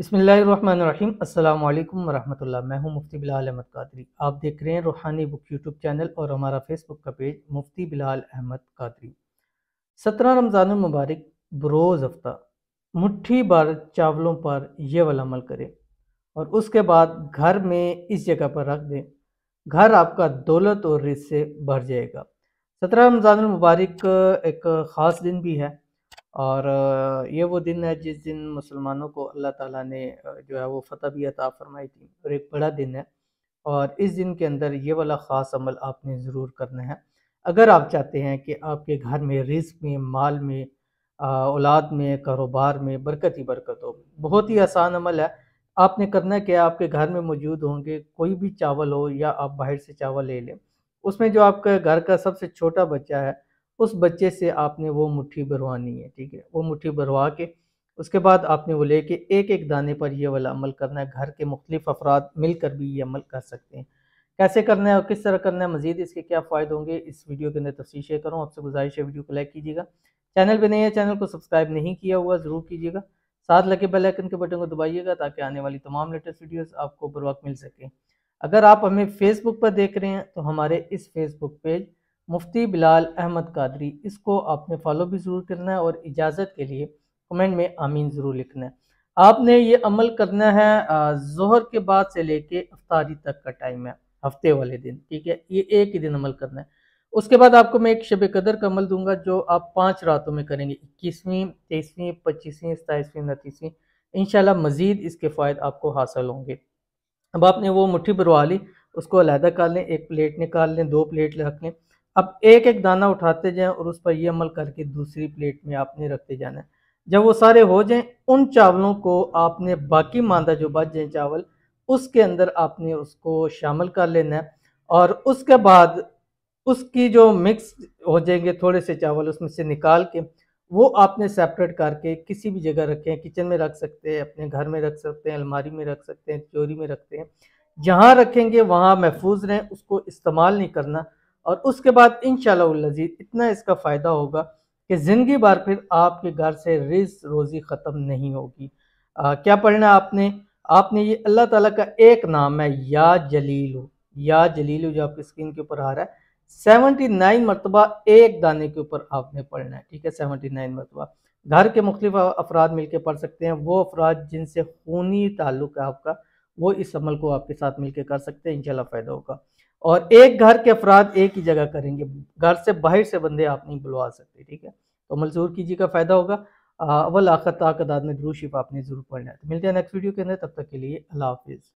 बसमीम अल्लाम वरहमल्ला मैं हूं मुफ्ती बिलाल अहमद कादरी आप देख रहे हैं रूहानी बुक यूट्यूब चैनल और हमारा फेसबुक का पेज मुफ्ती बिलाल अहमद कादरी सत्रह रमज़ान मुबारक बरोज़ हफ्ता मुट्ठी भर चावलों पर ये वाला अमल करें और उसके बाद घर में इस जगह पर रख दें घर आपका दौलत और रिज से भर जाएगा सत्रह रमज़ान मुबारक एक ख़ास दिन भी है और ये वो दिन है जिस दिन मुसलमानों को अल्लाह ताला ने जो है वो फ़तह भी अता फरमाई थी और एक बड़ा दिन है और इस दिन के अंदर ये वाला ख़ास अमल आपने ज़रूर करना है अगर आप चाहते हैं कि आपके घर में रिस्क में माल में औलाद में कारोबार में बरकत ही बरकत हो बहुत ही आसान अमल है आपने करना क्या आपके घर में मौजूद होंगे कोई भी चावल हो या आप बाहर से चावल ले लें उसमें जो आपका घर का सबसे छोटा बच्चा है उस बच्चे से आपने वो मुट्ठी भरवानी है ठीक है वो मुट्ठी भरवा के उसके बाद आपने वो लेके एक एक दाने पर ये वाला अमल करना है घर के मुख्तलिफ अफराद मिलकर भी ये अमल कर सकते हैं कैसे करना है और किस तरह करना है मजीद इसके क्या फ़ायदे होंगे इस वीडियो के अंदर तफसी शेयर करूँ आपसे गुजारिश है वीडियो को लाइक कीजिएगा चैनल पर नहीं है चैनल को सब्सक्राइब नहीं किया हुआ ज़रूर कीजिएगा साथ लगे बेल आइकन के बटन को दबाइएगा ताकि आने वाली तमाम लेटेस्ट वीडियोस आपको बर वक्त मिल सकें अगर आप हमें फेसबुक पर देख रहे हैं तो हमारे इस फेसबुक पेज मुफ्ती बिलाल अहमद कादरी इसको आपने फॉलो भी ज़रूर करना है और इजाज़त के लिए कमेंट में आमीन ज़रूर लिखना है आपने ये अमल करना है जहर के बाद से लेके अफ्तारी तक का टाइम है हफ्ते वाले दिन ठीक है ये एक ही दिन अमल करना है उसके बाद आपको मैं एक शब कदर का अमल दूंगा जो आप पाँच रातों में करेंगे इक्कीसवीं तेईसवीं पच्चीसवीं सताईसवीं उनतीसवीं इनशाला मज़ीद इसके फ़ायद आपको हासिल होंगे अब आपने वो मुठ्ठी भरवा ली उसको अलहदा कर लें एक प्लेट निकाल लें दो प्लेट रख लें अब एक एक दाना उठाते जाएं और उस पर ये अमल करके दूसरी प्लेट में आपने रखते जाना है जब वो सारे हो जाएं उन चावलों को आपने बाकी मांदा जो बच जाए चावल उसके अंदर आपने उसको शामिल कर लेना है और उसके बाद उसकी जो मिक्स हो जाएंगे थोड़े से चावल उसमें से निकाल के वो आपने सेपरेट करके किसी भी जगह रखें किचन में रख सकते हैं अपने घर में रख सकते हैं अलमारी में रख सकते हैं चोरी में रखते हैं जहाँ रखेंगे वहाँ महफूज रहें उसको इस्तेमाल नहीं करना और उसके बाद इन शजीद इतना इसका फ़ायदा होगा कि ज़िंदगी बार फिर आपके घर से रिज रोज़ी ख़त्म नहीं होगी आ, क्या पढ़ना आपने आपने ये अल्लाह ताला का एक नाम है या जलीलू या जलीलू जो आपकी स्क्रीन के ऊपर आ रहा है सेवेंटी नाइन मरतबा एक दाने के ऊपर आपने पढ़ना है ठीक है सेवेंटी नाइन मरतबा घर के मुख्तफ अफराद के पढ़ सकते हैं वो अफराद जिनसे खूनी ताल्लुक है आपका वो इस अमल को आपके साथ मिलकर कर सकते हैं इन फ़ायदा होगा और एक घर के अफराद एक ही जगह करेंगे घर से बाहर से बंदे आप नहीं बुलवा सकते ठीक है तो कीजिए का फ़ायदा होगा अवल आखत ताकदाद में द्रू आपने ज़रूर पढ़ना है तो मिलते हैं नेक्स्ट वीडियो के अंदर तब तक के लिए अल्लाह हाफिज़